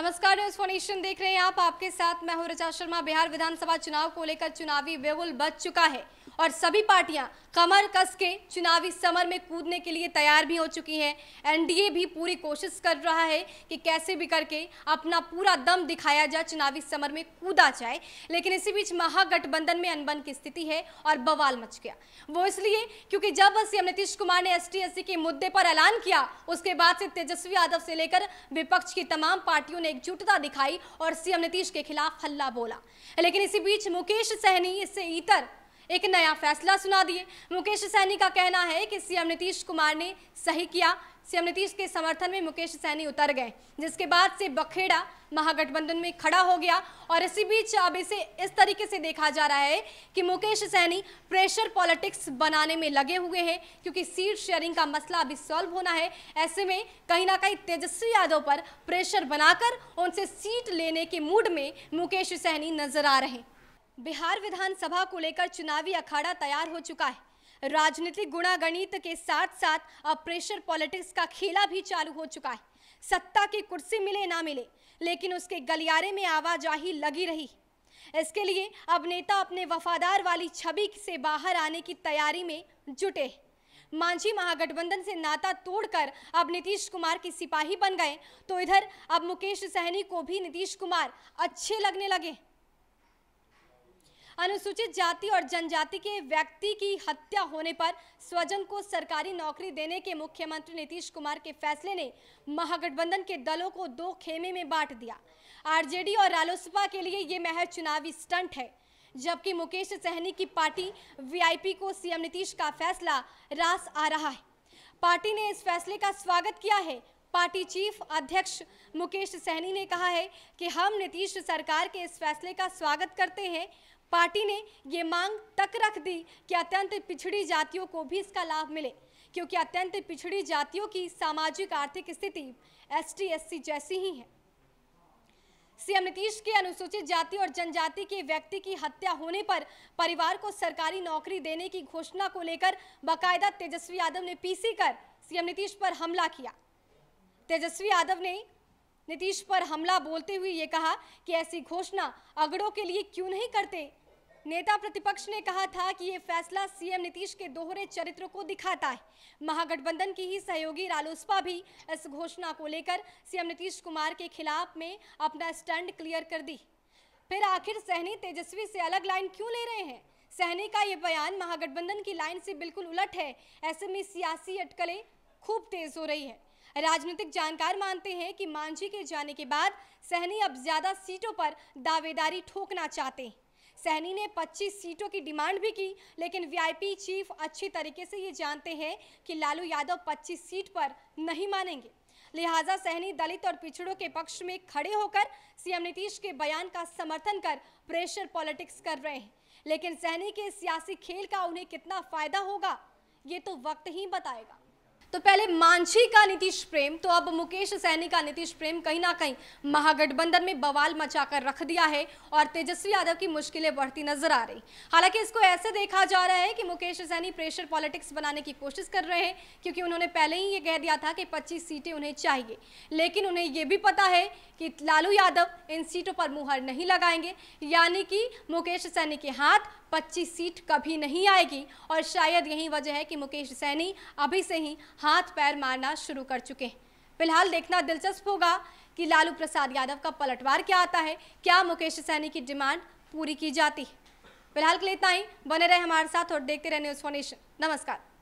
नमस्कार news phonation देख रहे हैं आप आपके साथ मैं हूं रचा शर्मा बिहार विधानसभा चुनाव को लेकर चुनावी बेहुल बच चुका है और सभी पार्टियां कमर कस के चुनावी समर में कूदने के लिए तैयार भी हो चुकी हैं एनडीए भी पूरी कोशिश कर रहा है कि कैसे भी करके अपना पूरा दम दिखाया जाए चुनावी समर में कूदा जाए लेकिन इसी बीच महागठबंधन में अनबन की स्थिति है और बवाल मच गया वो इसलिए क्योंकि जब सीएम नीतीश कुमार ने एस के मुद्दे पर ऐलान किया उसके बाद से तेजस्वी यादव से लेकर विपक्ष की तमाम पार्टियों ने में एकजुटता दिखाई और सीएम नीतीश के खिलाफ हल्ला बोला लेकिन इसी बीच मुकेश सहनी इससे इतर एक नया फैसला सुना दिए मुकेश सैनी का कहना है कि सीएम नीतीश कुमार ने सही किया सीएम नीतीश के समर्थन में मुकेश सैनी उतर गए जिसके बाद से बखेड़ा महागठबंधन में खड़ा हो गया और इसी बीच अब इसे इस तरीके से देखा जा रहा है कि मुकेश सैनी प्रेशर पॉलिटिक्स बनाने में लगे हुए हैं क्योंकि सीट शेयरिंग का मसला अभी सॉल्व होना है ऐसे में कहीं ना कहीं तेजस्वी यादव पर प्रेशर बनाकर उनसे सीट लेने के मूड में मुकेश सैनी नजर आ रहे हैं बिहार विधानसभा को लेकर चुनावी अखाड़ा तैयार हो चुका है राजनीतिक गुणागणित के साथ साथ अब प्रेशर पॉलिटिक्स का खेला भी चालू हो चुका है सत्ता की कुर्सी मिले ना मिले लेकिन उसके गलियारे में आवाजाही लगी रही इसके लिए अब नेता अपने वफादार वाली छवि से बाहर आने की तैयारी में जुटे मांझी महागठबंधन से नाता तोड़कर अब नीतीश कुमार के सिपाही बन गए तो इधर अब मुकेश सहनी को भी नीतीश कुमार अच्छे लगने लगे अनुसूचित जाति और जनजाति के व्यक्ति की हत्या होने पर स्वजन को सरकारी नौकरी देने के मुख्यमंत्री नीतीश कुमार के फैसले ने महागठबंधन के दलों को दो खेमे में बांट दिया आरजेडी और रालोसपा के लिए ये महज चुनावी स्टंट है जबकि मुकेश सहनी की पार्टी वीआईपी को सीएम नीतीश का फैसला रास आ रहा है पार्टी ने इस फैसले का स्वागत किया है पार्टी चीफ अध्यक्ष मुकेश सहनी ने कहा है कि हम नीतीश सरकार के इस फैसले का स्वागत करते हैं पार्टी ने ये मांग तक रख दी कि अत्यंत पिछड़ी जातियों को भी इसका लाभ मिले क्योंकि अत्यंत पिछड़ी जातियों की सामाजिक आर्थिक स्थिति एस टी जैसी ही है सीएम नीतीश के अनुसूचित जाति और जनजाति के व्यक्ति की हत्या होने पर परिवार को सरकारी नौकरी देने की घोषणा को लेकर बाकायदा तेजस्वी यादव ने पीसी कर सीएम नीतीश पर हमला किया तेजस्वी यादव ने नीतीश पर हमला बोलते हुए ये कहा कि ऐसी घोषणा अगड़ों के लिए क्यों नहीं करते नेता प्रतिपक्ष ने कहा था कि ये फैसला सीएम नीतीश के दोहरे चरित्र को दिखाता है महागठबंधन की ही सहयोगी रालोसपा भी इस घोषणा को लेकर सीएम नीतीश कुमार के खिलाफ में अपना स्टैंड क्लियर कर दी फिर आखिर सहनी तेजस्वी से अलग लाइन क्यों ले रहे हैं सहनी का ये बयान महागठबंधन की लाइन से बिल्कुल उलट है ऐसे में सियासी अटकलें खूब तेज हो रही है राजनीतिक जानकार मानते हैं कि मांझी के जाने के बाद सहनी अब ज्यादा सीटों पर दावेदारी ठोकना चाहते हैं सैनी ने 25 सीटों की डिमांड भी की लेकिन वीआईपी चीफ अच्छी तरीके से ये जानते हैं कि लालू यादव 25 सीट पर नहीं मानेंगे लिहाजा सहनी दलित और पिछड़ों के पक्ष में खड़े होकर सीएम नीतीश के बयान का समर्थन कर प्रेशर पॉलिटिक्स कर रहे हैं लेकिन सहनी के सियासी खेल का उन्हें कितना फायदा होगा ये तो वक्त ही बताएगा तो पहले मांझी का नीतीश प्रेम तो अब मुकेश सैनी का नीतीश प्रेम कहीं ना कहीं महागठबंधन में बवाल मचाकर रख दिया है और तेजस्वी यादव की मुश्किलें बढ़ती नजर आ रही हालांकि इसको ऐसे देखा जा रहा है कि मुकेश सैनी प्रेशर पॉलिटिक्स बनाने की कोशिश कर रहे हैं क्योंकि उन्होंने पहले ही ये कह दिया था कि पच्चीस सीटें उन्हें चाहिए लेकिन उन्हें ये भी पता है कि लालू यादव इन सीटों पर मुहर नहीं लगाएंगे यानी कि मुकेश सैनी के हाथ 25 सीट कभी नहीं आएगी और शायद यही वजह है कि मुकेश सैनी अभी से ही हाथ पैर मारना शुरू कर चुके हैं फिलहाल देखना दिलचस्प होगा कि लालू प्रसाद यादव का पलटवार क्या आता है क्या मुकेश सैनी की डिमांड पूरी की जाती है फिलहाल के लिए इतना ही बने रहे हमारे साथ और देखते रहे न्यूज़ फोनेशन नमस्कार